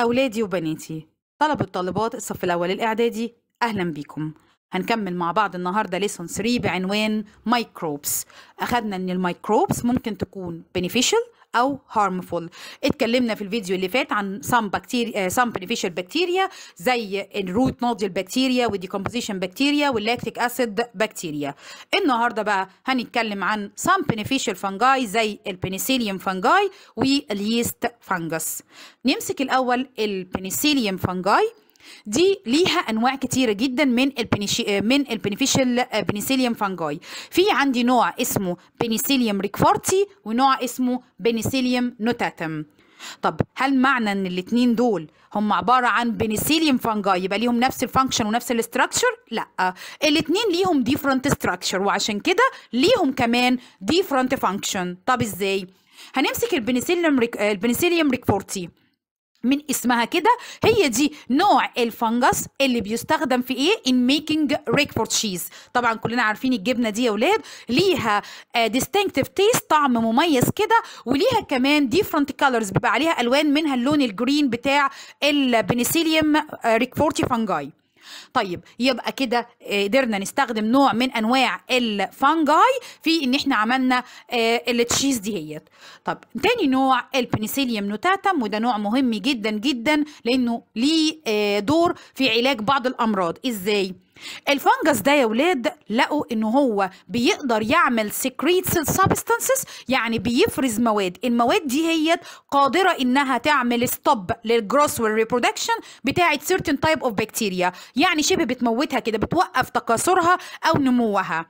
أولادي وبناتي طلب الطالبات الصف الأول الإعدادي أهلا بيكم هنكمل مع بعض النهاردة ليسون 3 بعنوان مايكروبس أخدنا أن الميكروبس ممكن تكون beneficial أو harmful اتكلمنا في الفيديو اللي فات عن some bacteria آه، some beneficial bacteria زي الروت نودل بكتيريا والديكومبوزيشن بكتيريا واللاكتيك أسيد بكتيريا النهاردة بقى هنتكلم عن some beneficial fungi زي البنسيليوم فانجاي واليست فانجس نمسك الأول البنسيليوم فانجاي دي ليها انواع كتيره جدا من البنيشي من البنفيشال بنسيليوم فانجاي في عندي نوع اسمه بنسيليوم ريكفورتي ونوع اسمه بنسيليوم نوتاتم طب هل معنى ان الاثنين دول هم عباره عن بنسيليوم فانجاي يبقى ليهم نفس الفانكشن ونفس الاستراكشر لا الاثنين ليهم ديفرنت استراكشر وعشان كده ليهم كمان ديفرنت فانكشن طب ازاي هنمسك البنسيليوم ريك... آه، البنسيليوم ريكفورتي من اسمها كده هي دي نوع الفنجس اللي بيستخدم في ايه ان ميكينج ريكفورد تشيز طبعا كلنا عارفين الجبنه دي يا اولاد ليها ديستنكتيف آه، تيست طعم مميز كده وليها كمان ديفرنت كالرز بيبقى عليها الوان منها اللون الجرين بتاع البنسيليوم ريكفورتي فانجاي طيب يبقى كده آه، قدرنا نستخدم نوع من انواع الفانجاي في ان احنا عملنا آه، التشيز ديت طب تاني نوع البنسيليوم نوتاتم وده نوع مهم جدا جدا لانه ليه آه، دور في علاج بعض الامراض ازاي الفنجس ده يا ولاد لقوا ان هو بيقدر يعمل سكريت سبستانسز يعني بيفرز مواد المواد دي هي قادره انها تعمل ستوب للجروس والريبرودكشن بتاعه سيرتن تايب اوف بكتيريا يعني شبه بتموتها كده بتوقف تكاثرها او نموها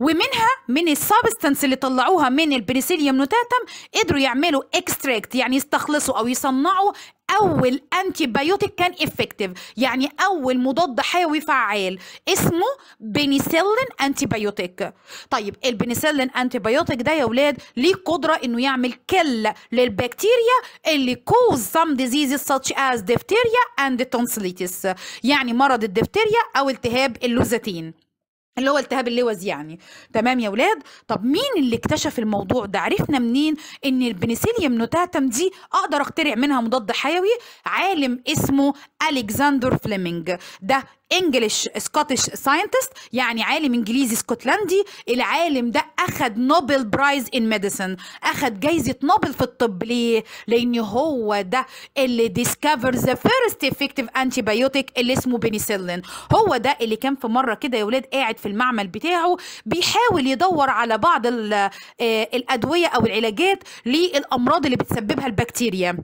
ومنها من السابستنس اللي طلعوها من البريسيليوم نوتاتم قدروا يعملوا اكستراكت يعني يستخلصوا او يصنعوا اول انتي بايوتيك كان افكتيف يعني اول مضاد حيوي فعال اسمه بنسلين انتي بايوتيك طيب البنسلين انتي بايوتيك ده يا اولاد ليه قدره انه يعمل كل للبكتيريا اللي كوز سام ديزيزز such as ديفتيريا اند تونسيليتس يعني مرض الدفتيريا او التهاب اللوزتين اللي هو التهاب اللوز يعني تمام يا ولاد طب مين اللي اكتشف الموضوع ده عرفنا منين ان البنسيليوم نوتاتم دي اقدر اخترع منها مضاد حيوي عالم اسمه الكسندر فليمنج ده انجلش سكوتش ساينتست يعني عالم انجليزي اسكتلندي العالم ده اخد نوبل برايز ان ميديسن اخد جايزه نوبل في الطب ليه لان هو ده اللي ديسكفر ذا فيرست افكتيف انتي بايوتيك اللي اسمه بنسلين هو ده اللي كان في مره كده يا ولاد قاعد في المعمل بتاعه بيحاول يدور على بعض آه، الادويه او العلاجات للامراض اللي بتسببها البكتيريا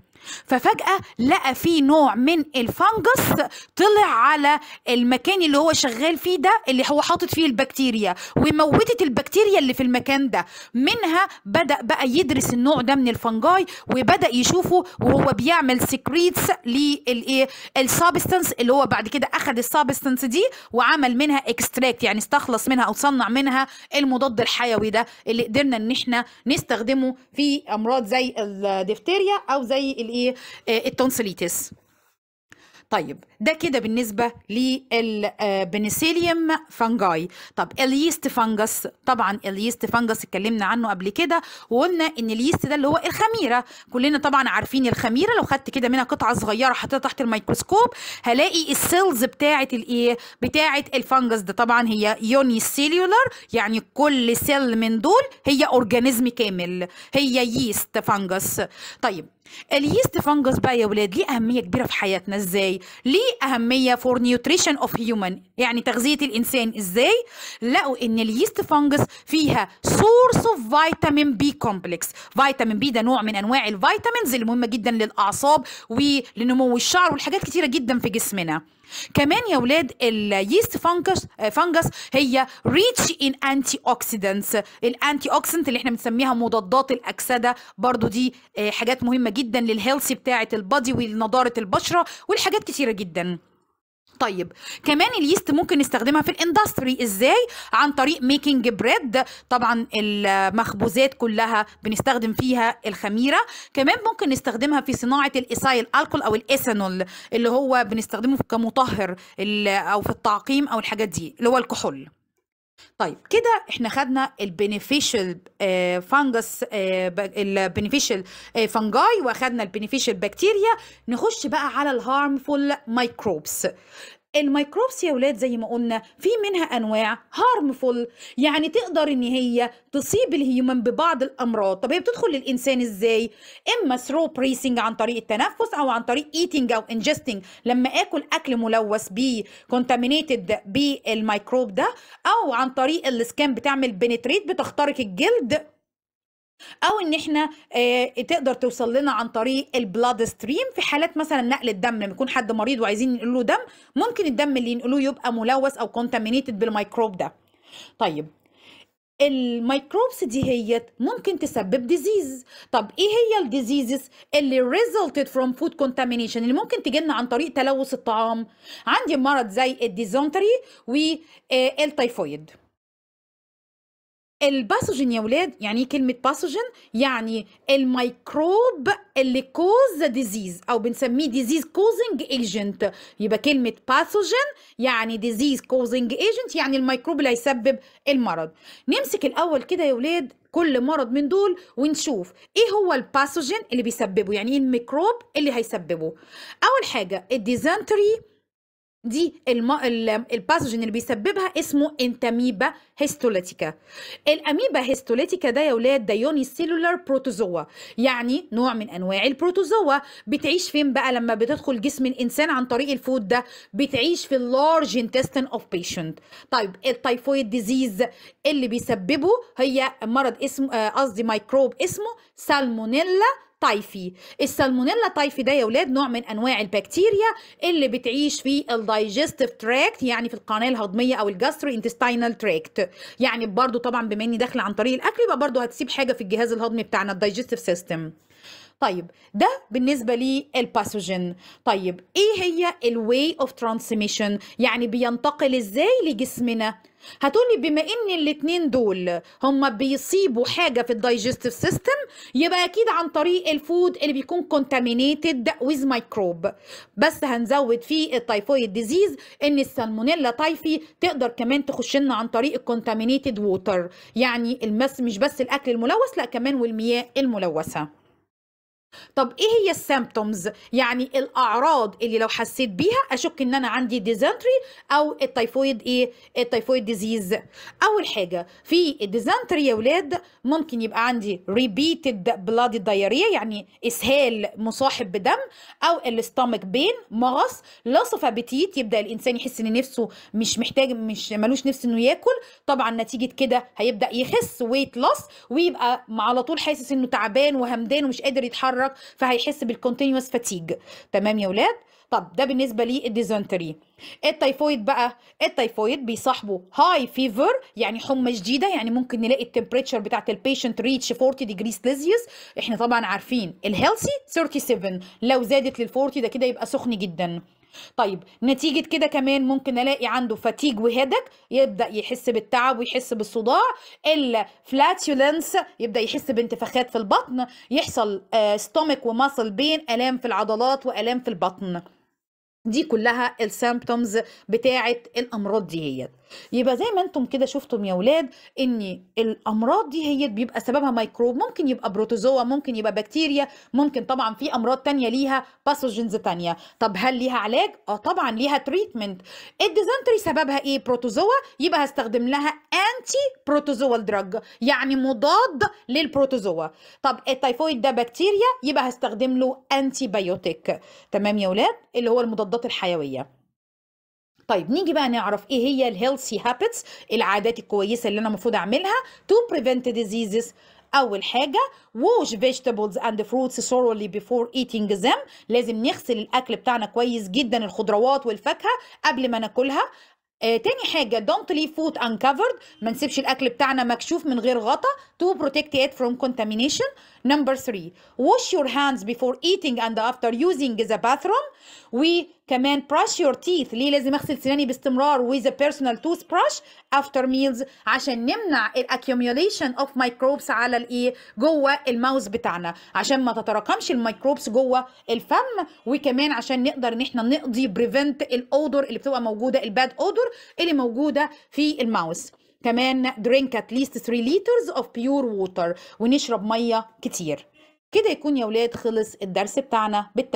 ففجأة لقى في نوع من الفنجس طلع على المكان اللي هو شغال فيه ده اللي هو حاطط فيه البكتيريا وموتت البكتيريا اللي في المكان ده منها بدأ بقى يدرس النوع ده من الفنجاي وبدأ يشوفه وهو بيعمل سكريتس للايه السابستنس اللي هو بعد كده اخذ السابستنس دي وعمل منها اكستراكت يعني استخلص منها او صنع منها المضاد الحيوي ده اللي قدرنا ان احنا نستخدمه في امراض زي الدفتيريا او زي الايه ايه آه، التونسيليتس طيب ده كده بالنسبة للبنسيليوم فانجاي آه، طب اليست فانجس طبعا اليست فانجس اتكلمنا عنه قبل كده وقلنا ان اليست ده اللي هو الخميرة كلنا طبعا عارفين الخميرة لو خدت كده منها قطعة صغيرة حطيتها تحت الميكروسكوب هلاقي السيلز بتاعة الايه بتاعة الفانجس ده طبعا هي يوني سيلولر يعني كل سيل من دول هي اورجانيزم كامل هي ييست فانجس طيب اليست فانجس بقى يا ولاد ليه اهميه كبيره في حياتنا ازاي ليه اهميه فور نيوتريشن اوف هيومن يعني تغذيه الانسان ازاي لقوا ان اليست فانجس فيها سورس اوف فيتامين بي كومبلكس فيتامين بي ده نوع من انواع الفيتامينز المهمه جدا للاعصاب ولنمو الشعر والحاجات كتيره جدا في جسمنا كمان يا ولاد اليست فانجس فانجس هي ريتش ان انتي اوكسيدنتس الانتي اوكسيدنت اللي احنا بنسميها مضادات الاكسده برضو دي آه، حاجات مهمه جدا للهيلث بتاعه البادي ولنضاره البشره والحاجات كتيره جدا طيب كمان اليست ممكن نستخدمها في الاندستري ازاي عن طريق ميكنج بريد طبعا المخبوزات كلها بنستخدم فيها الخميره كمان ممكن نستخدمها في صناعه الايسايل الكول او الايثانول اللي هو بنستخدمه كمطهر او في التعقيم او الحاجات دي اللي هو الكحول طيب كده احنا خدنا البينيفيشال فانجس البينيفيشال فانجاي واخدنا البينيفيشال بكتيريا نخش بقى على الهارمفول مايكروبس الميكروبس يا ولاد زي ما قلنا في منها انواع هارمفول يعني تقدر ان هي تصيب الهيومن ببعض الامراض طب هي بتدخل للانسان ازاي اما ثرو بريسنج عن طريق التنفس او عن طريق ايتنج او انجستنج لما اكل اكل ملوث بي كونتامينيتد بالميكروب ده او عن طريق السكان بتعمل بنتريت بتخترق الجلد او ان احنا آه تقدر توصل لنا عن طريق البلاد ستريم في حالات مثلا نقل الدم لما يكون حد مريض وعايزين ينقلوا له دم ممكن الدم اللي ينقلوه يبقى ملوث او كونتامينيتد بالميكروب ده طيب الميكروبس دي هيت ممكن تسبب ديزيز طب ايه هي الديزيزز اللي ريزلتد فروم فود كونتامينيشن اللي ممكن تجي لنا عن طريق تلوث الطعام عندي مرض زي الديزونتري والتيفويد آه، الباثوجين يا ولاد يعني ايه كلمه باثوجين يعني الميكروب اللي كوز ديزيز او بنسميه ديزيز كوزنج ايجنت يبقى كلمه باثوجين يعني ديزيز كوزنج ايجنت يعني الميكروب اللي هيسبب المرض نمسك الاول كده يا ولاد كل مرض من دول ونشوف ايه هو الباثوجين اللي بيسببه يعني ايه الميكروب اللي هيسببه اول حاجه الديزنتري دي الم... الباثوجين اللي بيسببها اسمه انتاميبا هيستوليتيكا الاميبا هيستوليتيكا ده يا ولاد ده يوني سيلولار بروتوزوا يعني نوع من انواع البروتوزوا بتعيش فين بقى لما بتدخل جسم الانسان عن طريق الفود ده بتعيش في اللارج انتستين اوف بيشنت طيب التايفويد ديزيز اللي بيسببه هي مرض اسمه آه، قصدي ميكروب اسمه سالمونيلا تايفي السالمونيلا تايفي ده يا ولاد نوع من انواع البكتيريا اللي بتعيش في الدايجستيف تراكت يعني في القناه الهضميه او الجاسترو انتستينال تراكت يعني برضو طبعا بما اني داخله عن طريق الاكل يبقى برضو هتسيب حاجه في الجهاز الهضمي بتاعنا الدايجستيف سيستم طيب ده بالنسبه للباثوجين طيب ايه هي الواي اوف ترانسميشن يعني بينتقل ازاي لجسمنا هتقولي بما ان الاتنين دول هما بيصيبوا حاجه في الدايجستيف سيستم يبقى اكيد عن طريق الفود اللي بيكون كونتامينيتد ويز مايكروب بس هنزود فيه التايفويد ديزيز ان السالمونيلا تايفي تقدر كمان تخش لنا عن طريق الكونتامينيتد ووتر يعني المس مش بس الاكل الملوث لا كمان والمياه الملوثه طب ايه هي السيمبتومز يعني الاعراض اللي لو حسيت بيها اشك ان انا عندي ديزنتري او التيفويد ايه التيفويد ديزيز اول حاجه في الديزنتري يا ولاد ممكن يبقى عندي ريبيتد بلاد دايريا يعني اسهال مصاحب بدم او الاستامك بين مغص لاس ابيتيت يبدا الانسان يحس ان نفسه مش محتاج مش ملوش نفس انه ياكل طبعا نتيجه كده هيبدا يخس ويت لوس ويبقى على طول حاسس انه تعبان وهمدان ومش قادر يتحرك بيتحرك فهيحس بالكونتينوس فاتيج تمام يا ولاد طب ده بالنسبه الديزنتري التيفويد بقى التيفويد بيصاحبه هاي فيفر يعني حمى شديده يعني ممكن نلاقي التمبريتشر بتاعه البيشنت ريتش 40 ديجري سيلسيوس احنا طبعا عارفين الهيلثي 37 لو زادت لل 40 ده كده يبقى سخن جدا طيب نتيجة كده كمان ممكن ألاقي عنده فتيج وهدك يبدأ يحس بالتعب ويحس بالصداع إلا فلاتيولنس يبدأ يحس بانتفاخات في البطن يحصل ستومك ومصل بين ألام في العضلات وألام في البطن دي كلها السيمبتومز بتاعة الأمراض دي هي. يبقى زي ما انتم كده شفتم يا ولاد ان الامراض دي هي بيبقى سببها ميكروب ممكن يبقى بروتوزوا ممكن يبقى بكتيريا ممكن طبعا في امراض تانية ليها باثوجينز تانية طب هل ليها علاج اه طبعا ليها تريتمنت الديزنتري سببها ايه بروتوزوا يبقى هستخدم لها انتي بروتوزوال دراج يعني مضاد للبروتوزوا طب التيفويد ده بكتيريا يبقى هستخدم له انتي بايوتيك تمام يا ولاد اللي هو المضادات الحيويه طيب نيجي بقى نعرف ايه هي الهيلثي هابتس العادات الكويسه اللي انا المفروض اعملها تو بريفنت ديزيزز اول حاجه wash vegetables and fruits thoroughly before eating them لازم نغسل الاكل بتاعنا كويس جدا الخضروات والفاكهه قبل ما ناكلها آه تاني حاجة don't leave food uncovered ما نسيبش الأكل بتاعنا مكشوف من غير غطا to protect it from contamination number three wash your hands before eating and after using the bathroom we كمان brush your teeth ليه لازم اغسل سناني باستمرار with a personal toothbrush after meals عشان نمنع accumulation اوف microbes على الايه جوه الماوس بتاعنا عشان ما تتراكمش الميكروبس جوه الفم وكمان عشان نقدر ان احنا نقضي بريفنت الاودر اللي بتبقى موجوده الباد اودر اللي موجوده في الماوس كمان drink at least 3 liters of pure water ونشرب ميه كتير كده يكون يا ولاد خلص الدرس بتاعنا بالتالي